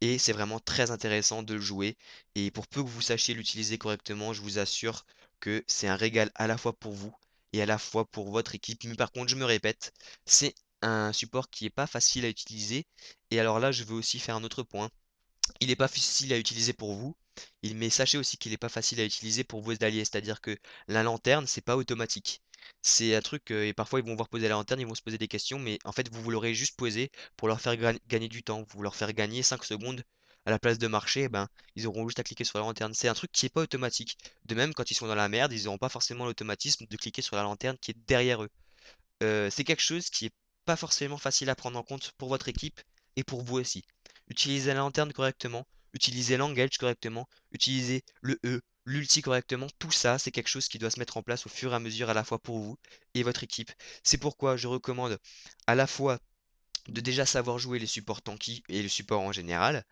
Et c'est vraiment très intéressant de le jouer. Et pour peu que vous sachiez l'utiliser correctement, je vous assure que c'est un régal à la fois pour vous et à la fois pour votre équipe. Mais par contre, je me répète, c'est un support qui n'est pas facile à utiliser. Et alors là, je veux aussi faire un autre point. Il n'est pas facile à utiliser pour vous, mais sachez aussi qu'il n'est pas facile à utiliser pour vos alliés. C'est-à-dire que la lanterne, c'est pas automatique. C'est un truc, euh, et parfois ils vont voir poser la lanterne, ils vont se poser des questions, mais en fait vous vous l'aurez juste posé pour leur faire gagner du temps, vous leur faire gagner 5 secondes à la place de marcher, eh ben, ils auront juste à cliquer sur la lanterne. C'est un truc qui n'est pas automatique. De même, quand ils sont dans la merde, ils n'auront pas forcément l'automatisme de cliquer sur la lanterne qui est derrière eux. Euh, c'est quelque chose qui n'est pas forcément facile à prendre en compte pour votre équipe et pour vous aussi. Utilisez la lanterne correctement, utilisez l'engage correctement, utilisez le E, l'ulti correctement, tout ça, c'est quelque chose qui doit se mettre en place au fur et à mesure à la fois pour vous et votre équipe. C'est pourquoi je recommande à la fois de déjà savoir jouer les supports tanky et le support en général.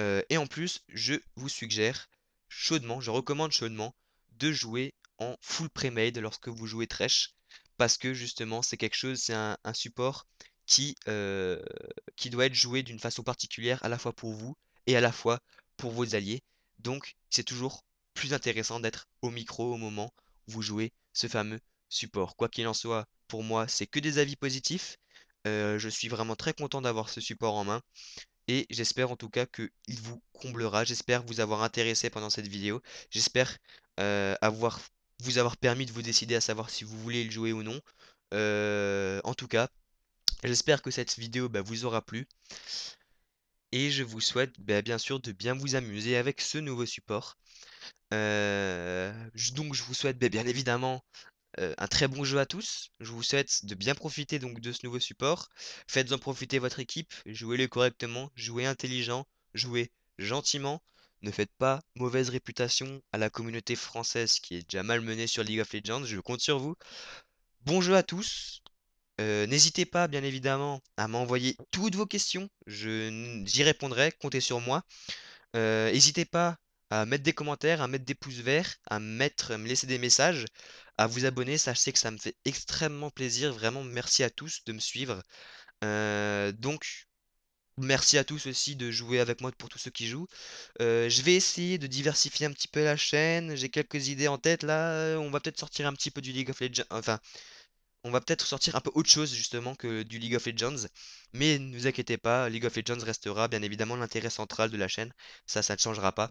Euh, et en plus, je vous suggère chaudement, je recommande chaudement de jouer en full pre-made lorsque vous jouez Thresh. Parce que justement, c'est quelque chose, c'est un, support qui, euh, qui doit être joué d'une façon particulière à la fois pour vous et à la fois pour vos alliés. Donc, c'est toujours plus intéressant d'être au micro au moment où vous jouez ce fameux support. Quoi qu'il en soit, pour moi, c'est que des avis positifs. Euh, je suis vraiment très content d'avoir ce support en main. Et j'espère en tout cas qu'il vous comblera. J'espère vous avoir intéressé pendant cette vidéo. J'espère euh, avoir, vous avoir permis de vous décider à savoir si vous voulez le jouer ou non. Euh, en tout cas, j'espère que cette vidéo bah, vous aura plu et je vous souhaite bah, bien sûr de bien vous amuser avec ce nouveau support. Euh, donc je vous souhaite bah, bien évidemment euh, un très bon jeu à tous. Je vous souhaite de bien profiter donc de ce nouveau support. Faites-en profiter votre équipe, jouez-le correctement, jouez intelligent, jouez gentiment. Ne faites pas mauvaise réputation à la communauté française qui est déjà malmenée sur League of Legends. Je compte sur vous. Bon jeu à tous. N'hésitez pas, bien évidemment, à m'envoyer toutes vos questions. J'y répondrai, comptez sur moi. N'hésitez pas à mettre des commentaires, à mettre des pouces verts, à, mettre, me laisser des messages, à vous abonner. Sachez que ça me fait extrêmement plaisir. Vraiment, merci à tous de me suivre. donc, Merci à tous aussi de jouer avec moi pour tous ceux qui jouent. je vais essayer de diversifier un petit peu la chaîne. J'ai quelques idées en tête là. On va peut-être sortir un petit peu du League of Legends. Enfin, on va peut-être sortir un peu autre chose justement que du League of Legends. Mais ne vous inquiétez pas, League of Legends restera bien évidemment l'intérêt central de la chaîne. Ça, ça ne changera pas.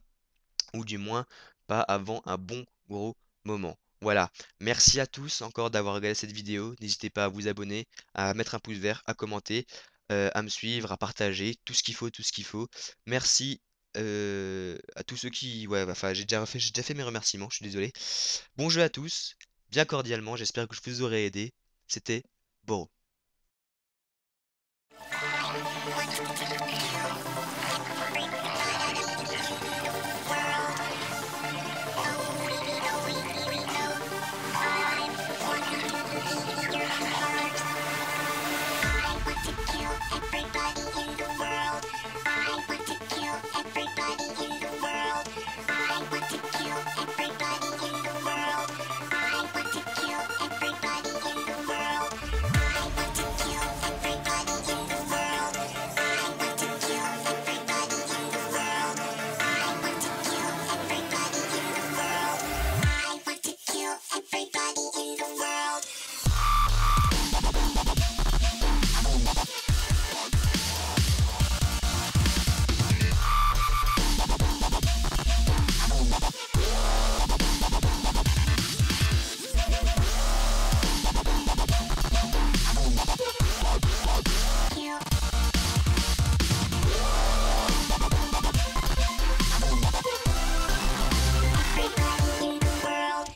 Ou du moins, pas avant un bon gros moment. Voilà, merci à tous encore d'avoir regardé cette vidéo. N'hésitez pas à vous abonner, à mettre un pouce vert, à commenter, euh, à me suivre, à partager, tout ce qu'il faut, tout ce qu'il faut. Merci euh, à tous ceux qui... Ouais, enfin, j'ai déjà, fait, fait mes remerciements, je suis désolé. Bon à tous, bien cordialement, j'espère que je vous aurai aidé. C'était beau.